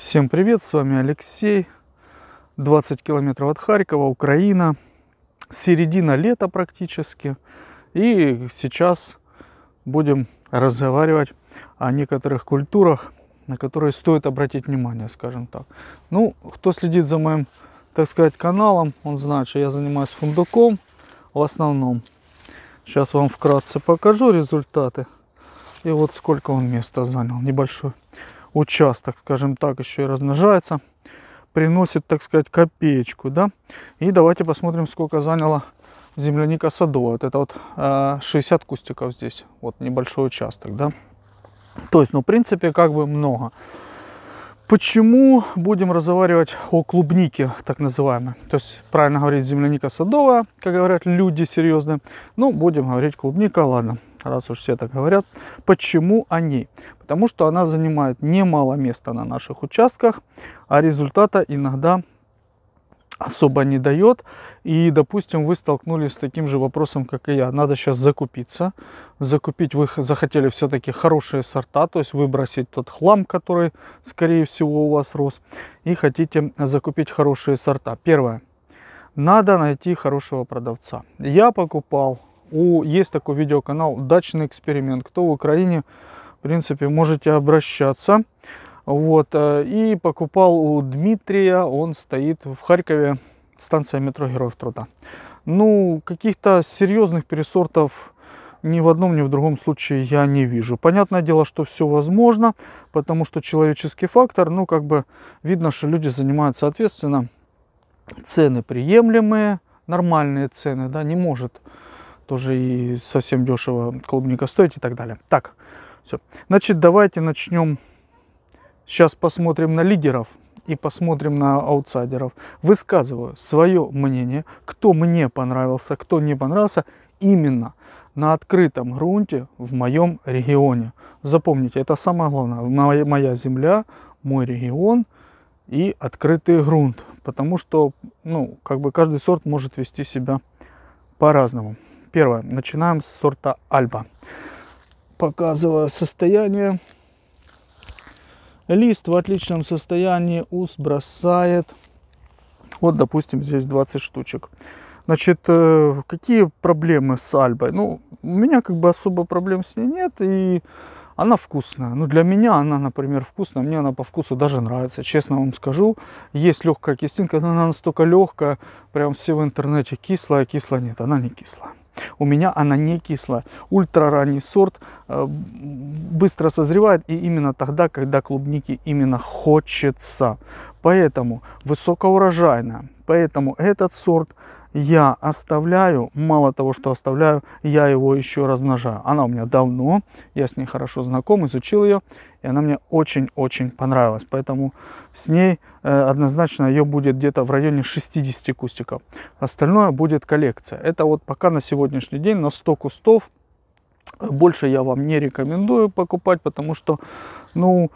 Всем привет, с вами Алексей. 20 километров от Харькова, Украина. Середина лета практически. И сейчас будем разговаривать о некоторых культурах, на которые стоит обратить внимание, скажем так. Ну, кто следит за моим, так сказать, каналом, он знает, что я занимаюсь фундуком в основном. Сейчас вам вкратце покажу результаты. И вот сколько он места занял, небольшой участок, скажем так, еще и размножается, приносит, так сказать, копеечку, да. И давайте посмотрим, сколько заняла земляника садовая. Вот это вот 60 э, кустиков здесь, вот небольшой участок, да. То есть, ну, в принципе, как бы много. Почему будем разговаривать о клубнике, так называемой? То есть, правильно говорить, земляника садовая, как говорят люди серьезные. Ну, будем говорить клубника, ладно раз уж все так говорят. Почему о ней? Потому что она занимает немало места на наших участках, а результата иногда особо не дает. И, допустим, вы столкнулись с таким же вопросом, как и я. Надо сейчас закупиться. Закупить вы захотели все-таки хорошие сорта, то есть выбросить тот хлам, который, скорее всего, у вас рос. И хотите закупить хорошие сорта. Первое. Надо найти хорошего продавца. Я покупал у, есть такой видеоканал «Дачный эксперимент». Кто в Украине, в принципе, можете обращаться. Вот, э, и покупал у Дмитрия, он стоит в Харькове, станция метро Героев Труда. Ну, каких-то серьезных пересортов ни в одном, ни в другом случае я не вижу. Понятное дело, что все возможно, потому что человеческий фактор, ну, как бы видно, что люди занимаются, соответственно, цены приемлемые, нормальные цены, да, не может тоже и совсем дешево клубника стоит и так далее. Так, все. Значит, давайте начнем. Сейчас посмотрим на лидеров и посмотрим на аутсайдеров. Высказываю свое мнение, кто мне понравился, кто не понравился, именно на открытом грунте в моем регионе. Запомните, это самое главное. Моя, моя земля, мой регион и открытый грунт. Потому что, ну, как бы каждый сорт может вести себя по-разному. Первое. Начинаем с сорта Альба. Показываю состояние. Лист в отличном состоянии. Ус бросает. Вот, допустим, здесь 20 штучек. Значит, э, какие проблемы с Альбой? Ну, у меня как бы особо проблем с ней нет. И она вкусная. Ну, для меня она, например, вкусная. Мне она по вкусу даже нравится, честно вам скажу. Есть легкая кислинка, но она настолько легкая. Прям все в интернете кислая, кислая нет. Она не кислая. У меня она не кислая. Ультра ранний сорт э, быстро созревает и именно тогда, когда клубники именно хочется. Поэтому высокоурожайная. Поэтому этот сорт я оставляю, мало того, что оставляю, я его еще размножаю. Она у меня давно, я с ней хорошо знаком, изучил ее, и она мне очень-очень понравилась. Поэтому с ней э, однозначно ее будет где-то в районе 60 кустиков. Остальное будет коллекция. Это вот пока на сегодняшний день на 100 кустов. Больше я вам не рекомендую покупать, потому что, ну,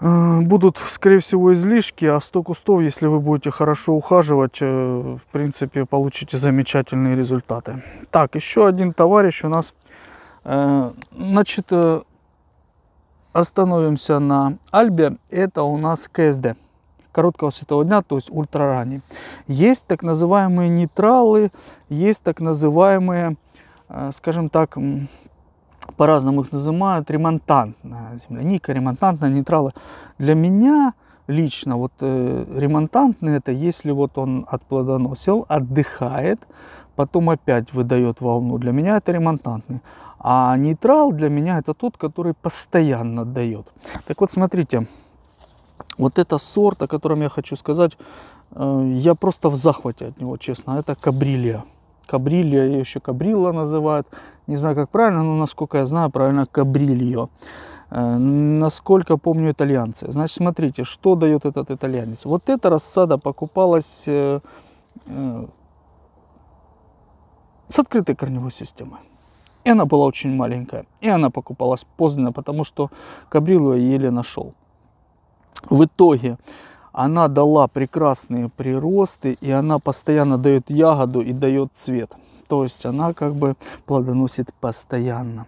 Э, будут, скорее всего, излишки, а 100 кустов, если вы будете хорошо ухаживать, э, в принципе, получите замечательные результаты. Так, еще один товарищ у нас. Э, значит, остановимся на Альбе. Это у нас КСД. Короткого светового дня, то есть ультраранний. Есть так называемые нейтралы, есть так называемые, скажем так, по-разному их называют, ремонтантная земляника, ремонтантная нейтрала. Для меня лично вот э, ремонтантный это если вот он отплодоносил, отдыхает, потом опять выдает волну. Для меня это ремонтантный. А нейтрал для меня это тот, который постоянно дает. Так вот, смотрите, вот это сорт, о котором я хочу сказать, э, я просто в захвате от него, честно, это кабрилия кабрилья, ее еще кабрилла называют. Не знаю, как правильно, но насколько я знаю, правильно кабрильо. Э, насколько помню итальянцы. Значит, смотрите, что дает этот итальянец. Вот эта рассада покупалась э, э, с открытой корневой системы. И она была очень маленькая. И она покупалась поздно, потому что кабрилу я еле нашел. В итоге она дала прекрасные приросты, и она постоянно дает ягоду и дает цвет. То есть она как бы плодоносит постоянно.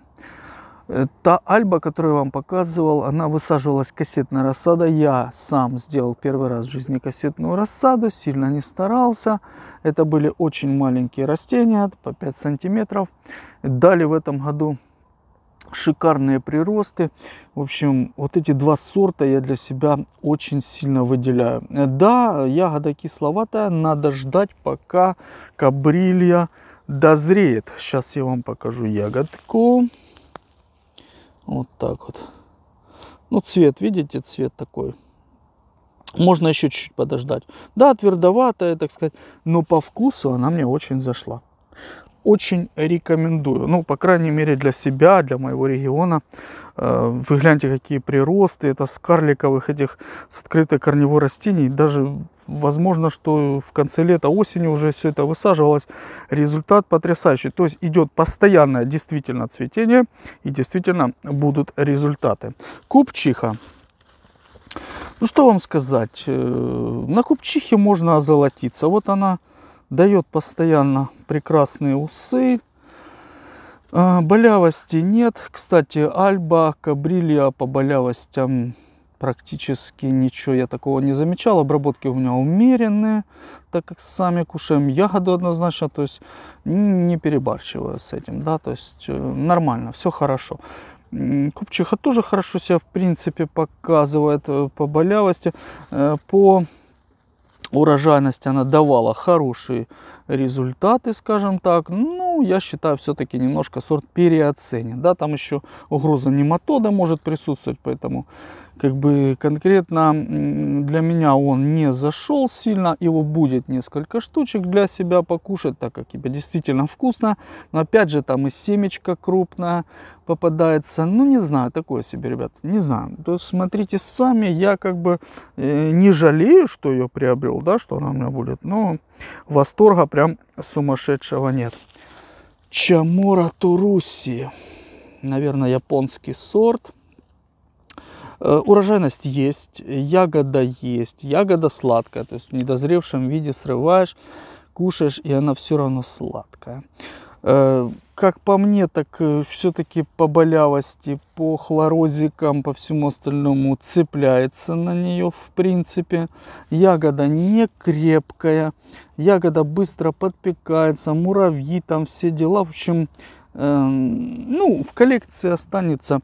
Э, та альба, которую я вам показывал, она высаживалась кассетной рассадой. Я сам сделал первый раз в жизни кассетную рассаду, сильно не старался. Это были очень маленькие растения, по 5 сантиметров. Дали в этом году шикарные приросты. В общем, вот эти два сорта я для себя очень сильно выделяю. Да, ягода кисловатая, надо ждать, пока кабрилья дозреет. Сейчас я вам покажу ягодку. Вот так вот. Ну, цвет, видите, цвет такой. Можно еще чуть-чуть подождать. Да, твердоватая, так сказать, но по вкусу она мне очень зашла очень рекомендую. Ну, по крайней мере, для себя, для моего региона. Э, вы гляньте, какие приросты. Это с карликовых этих, с открытой корневой растений. Даже, возможно, что в конце лета, осени уже все это высаживалось. Результат потрясающий. То есть идет постоянное действительно цветение. И действительно будут результаты. Купчиха. Ну, что вам сказать. Э, на купчихе можно озолотиться. Вот она дает постоянно прекрасные усы. А, болявости нет. Кстати, Альба, Кабрилья по болявостям практически ничего я такого не замечал. Обработки у меня умеренные, так как сами кушаем ягоду однозначно, то есть не перебарщиваю с этим, да, то есть э, нормально, все хорошо. Купчиха тоже хорошо себя, в принципе, показывает э, по болявости. Э, по урожайность она давала хорошие результаты, скажем так. Ну, ну, я считаю, все-таки немножко сорт переоценен. Да, там еще угроза нематода может присутствовать, поэтому как бы конкретно для меня он не зашел сильно, его будет несколько штучек для себя покушать, так как ибо действительно вкусно, но опять же там и семечка крупная попадается, ну не знаю, такое себе, ребят, не знаю, То смотрите сами, я как бы э, не жалею, что ее приобрел, да, что она у меня будет, но восторга прям сумасшедшего нет. Чамора Турусси. Наверное, японский сорт. Э, урожайность есть, ягода есть, ягода сладкая, то есть в недозревшем виде срываешь, кушаешь, и она все равно сладкая. Э, как по мне, так э, все-таки по болявости, по хлорозикам, по всему остальному цепляется на нее в принципе. Ягода не крепкая, ягода быстро подпекается, муравьи там все дела. В общем, э, ну, в коллекции останется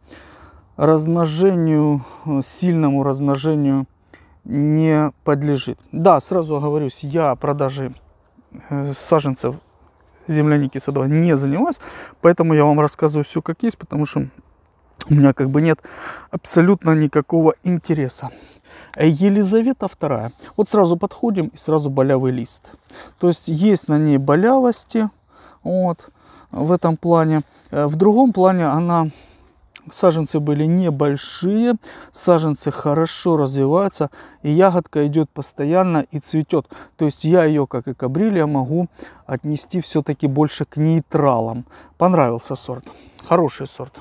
размножению, э, сильному размножению не подлежит. Да, сразу оговорюсь, я продажи э, саженцев земляники садовой не занялась, поэтому я вам рассказываю все как есть, потому что у меня как бы нет абсолютно никакого интереса. Елизавета вторая, Вот сразу подходим и сразу болявый лист. То есть есть на ней болявости вот, в этом плане. Э, в другом плане она Саженцы были небольшие, саженцы хорошо развиваются, и ягодка идет постоянно и цветет. То есть я ее, как и кабрилия, могу отнести все-таки больше к нейтралам. Понравился сорт, хороший сорт.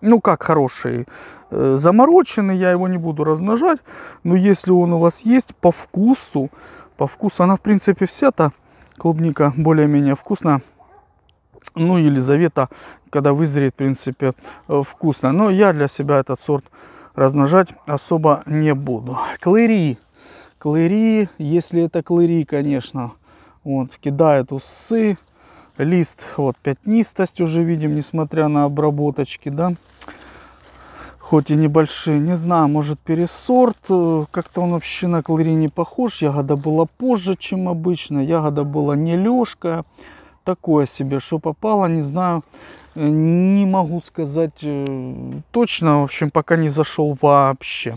Ну как хороший, э, замороченный, я его не буду размножать, но если он у вас есть, по вкусу, по вкусу, она в принципе вся-то клубника более-менее вкусная, ну, Елизавета, когда вызреет, в принципе, э, вкусно. Но я для себя этот сорт размножать особо не буду. Клыри. Клыри, если это клыри, конечно. Вот, кидает усы. Лист, вот, пятнистость уже видим, несмотря на обработочки, да. Хоть и небольшие, не знаю, может пересорт. Э, как-то он вообще на клыри не похож. Ягода была позже, чем обычно. Ягода была не лёжкая такое себе, что попало, не знаю. Э, не могу сказать э, точно, в общем, пока не зашел вообще.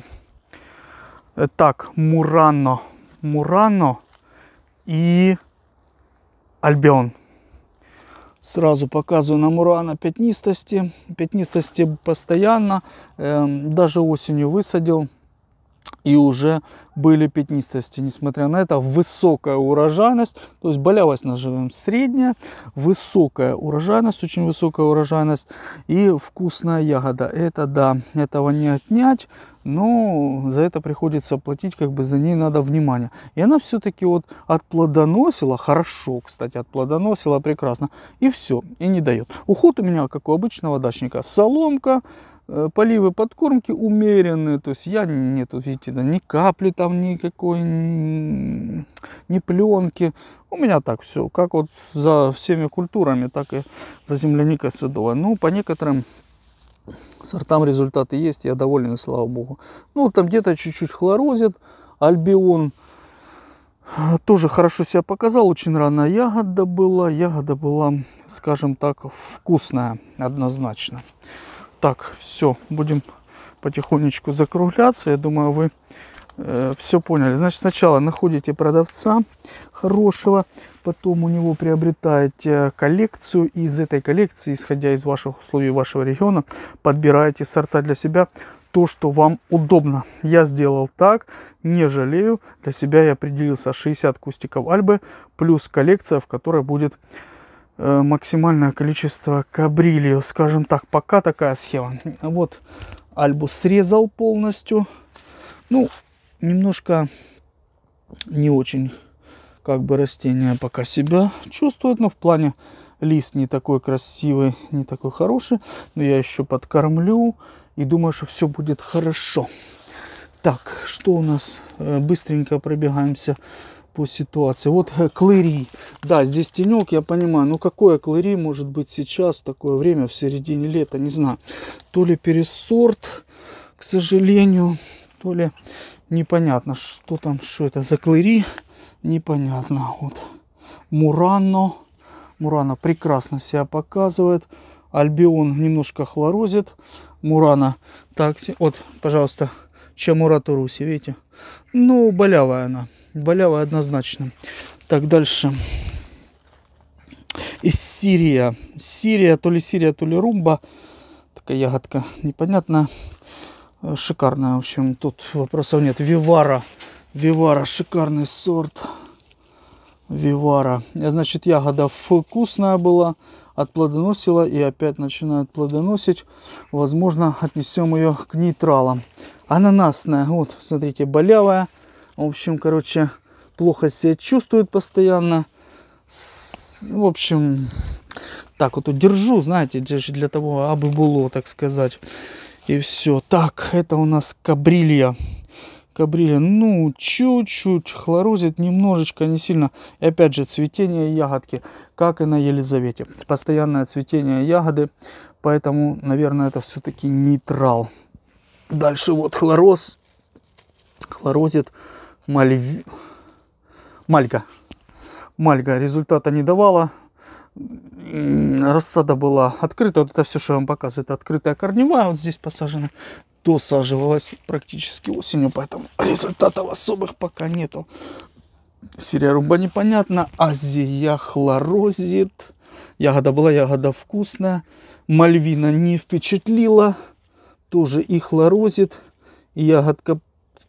Э, так, Мурано. Мурано и Альбион. Сразу показываю на Мурана пятнистости. Пятнистости постоянно. Эм, даже осенью высадил и уже были пятнистости. Несмотря на это, высокая урожайность, то есть болевость наживем средняя, высокая урожайность, очень высокая урожайность и вкусная ягода. Это да, этого не отнять, но за это приходится платить, как бы за ней надо внимание. И она все-таки вот отплодоносила, хорошо, кстати, отплодоносила прекрасно, и все, и не дает. Уход у меня, как у обычного дачника, соломка, Э, поливы подкормки умеренные, то есть я нету, видите, да, ни капли там никакой, ни, ни пленки. У меня так все, как вот за всеми культурами, так и за земляникой садовой. Ну, по некоторым сортам результаты есть, я доволен, слава богу. Ну, там где-то чуть-чуть хлорозит, альбион тоже хорошо себя показал, очень рано ягода была, ягода была, скажем так, вкусная однозначно. Так, все, будем потихонечку закругляться. Я думаю, вы э, все поняли. Значит, сначала находите продавца хорошего, потом у него приобретаете коллекцию, и из этой коллекции, исходя из ваших условий вашего региона, подбираете сорта для себя, то, что вам удобно. Я сделал так, не жалею. Для себя я определился 60 кустиков Альбы, плюс коллекция, в которой будет Э, максимальное количество кабрилью. Скажем так, пока такая схема. Вот Альбус срезал полностью. Ну, немножко не очень как бы растение пока себя чувствует, но в плане лист не такой красивый, не такой хороший. Но я еще подкормлю и думаю, что все будет хорошо. Так, что у нас? Э, быстренько пробегаемся по ситуации. Вот э, клыри. Да, здесь тенек, я понимаю. Ну какое клыри может быть сейчас в такое время, в середине лета, не знаю. То ли пересорт, к сожалению, то ли непонятно, что там, что это за клыри, непонятно. Вот Мурано. Мурано прекрасно себя показывает. Альбион немножко хлорозит. Мурано, так, вот, пожалуйста, Чамура Туруси, видите? Ну, болявая она. Болявый однозначно. Так, дальше. Из Сирия. Сирия, то ли Сирия, то ли Румба. Такая ягодка непонятная. Э, шикарная, в общем, тут вопросов нет. Вивара. Вивара, шикарный сорт. Вивара. Э, значит, ягода вкусная была, отплодоносила и опять начинает плодоносить. Возможно, отнесем ее к нейтралам. Ананасная. Вот, смотрите, болявая. В общем, короче, плохо себя чувствует постоянно. в общем, так вот держу, знаете, для того, абы было, так сказать. И все. Так, это у нас кабрилья. Кабрилья, ну, чуть-чуть хлорозит, немножечко, не сильно. И опять же, цветение ягодки, как и на Елизавете. Постоянное цветение ягоды, поэтому, наверное, это все-таки нейтрал. Дальше вот хлороз. Хлорозит. Мальв... Малька, Малька, результата не давала. Рассада была открыта. Вот это все, что я вам показываю. Это открытая корневая. Вот здесь посажена. Досаживалась практически осенью. Поэтому результатов особых пока нету. Серия руба непонятно. Азия хлорозит. Ягода была, ягода вкусная. Мальвина не впечатлила. Тоже и хлорозит. И ягодка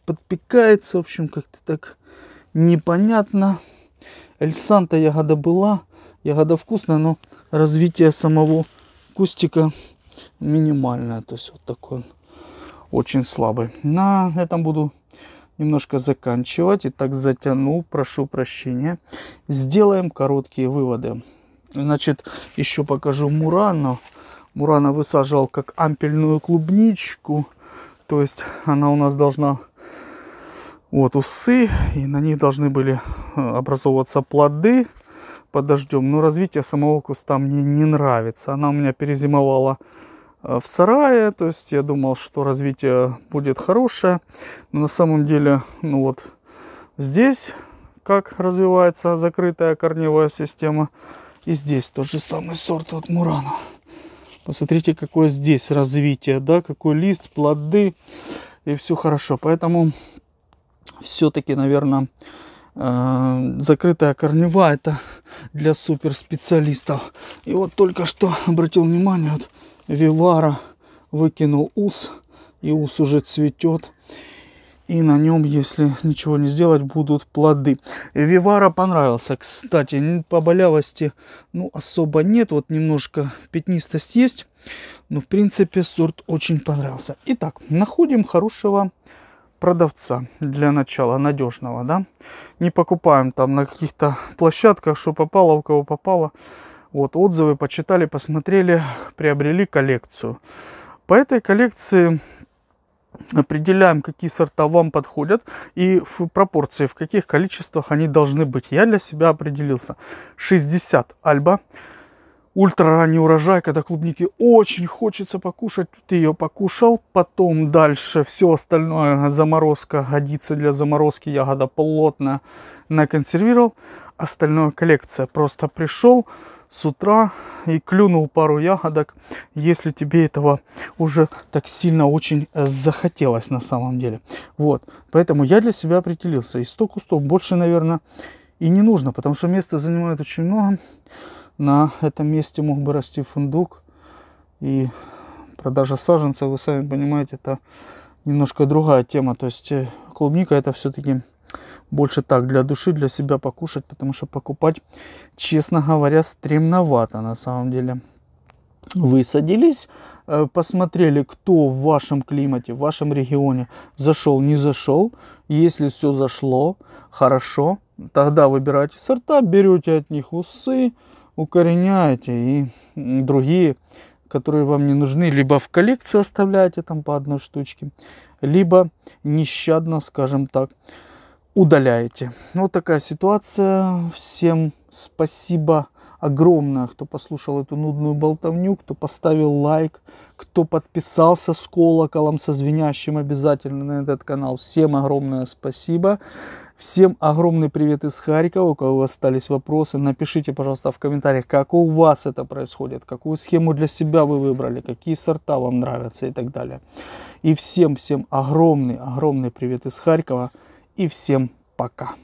подпекается, в общем, как-то так непонятно. Эльсанта ягода была, ягода вкусная, но развитие самого кустика минимальное, то есть вот такой он очень слабый. На этом буду немножко заканчивать, и так затянул, прошу прощения. Сделаем короткие выводы. Значит, еще покажу Мурану. Мурана высаживал как ампельную клубничку, то есть она у нас должна вот усы, и на них должны были э, образовываться плоды под дождем. Но развитие самого куста мне не нравится. Она у меня перезимовала э, в сарае, то есть я думал, что развитие будет хорошее. Но на самом деле, ну вот здесь, как развивается закрытая корневая система, и здесь тот же самый сорт от Мурана. Посмотрите, какое здесь развитие, да, какой лист, плоды, и все хорошо. Поэтому все-таки, наверное, э, закрытая корневая это для суперспециалистов. И вот только что обратил внимание, вот Вивара выкинул ус, и ус уже цветет. И на нем, если ничего не сделать, будут плоды. Вивара понравился, кстати. По болявости ну, особо нет. Вот немножко пятнистость есть. Но, в принципе, сорт очень понравился. Итак, находим хорошего продавца для начала, надежного, да. Не покупаем там на каких-то площадках, что попало, у кого попало. Вот, отзывы почитали, посмотрели, приобрели коллекцию. По этой коллекции определяем, какие сорта вам подходят и в пропорции, в каких количествах они должны быть. Я для себя определился. 60 альба, ультра ранний урожай, когда клубники очень хочется покушать, ты ее покушал, потом дальше все остальное, заморозка годится для заморозки, ягода плотно наконсервировал, остальное коллекция, просто пришел с утра и клюнул пару ягодок, если тебе этого уже так сильно очень э, захотелось на самом деле. Вот, поэтому я для себя определился, и 100 кустов больше, наверное, и не нужно, потому что место занимает очень много на этом месте мог бы расти фундук. И продажа саженцев, вы сами понимаете, это немножко другая тема. То есть э, клубника это все-таки больше так для души, для себя покушать, потому что покупать, честно говоря, стремновато на самом деле. Вы садились, э, посмотрели, кто в вашем климате, в вашем регионе зашел, не зашел. Если все зашло, хорошо, тогда выбираете сорта, берете от них усы, укореняйте. И другие, которые вам не нужны, либо в коллекции оставляйте там по одной штучке, либо нещадно, скажем так, удаляете. Вот такая ситуация. Всем спасибо огромное, кто послушал эту нудную болтовню, кто поставил лайк, кто подписался с колоколом, со звенящим обязательно на этот канал. Всем огромное спасибо. Всем огромный привет из Харькова. У кого остались вопросы, напишите, пожалуйста, в комментариях, как у вас это происходит, какую схему для себя вы выбрали, какие сорта вам нравятся и так далее. И всем-всем огромный-огромный привет из Харькова. И всем пока.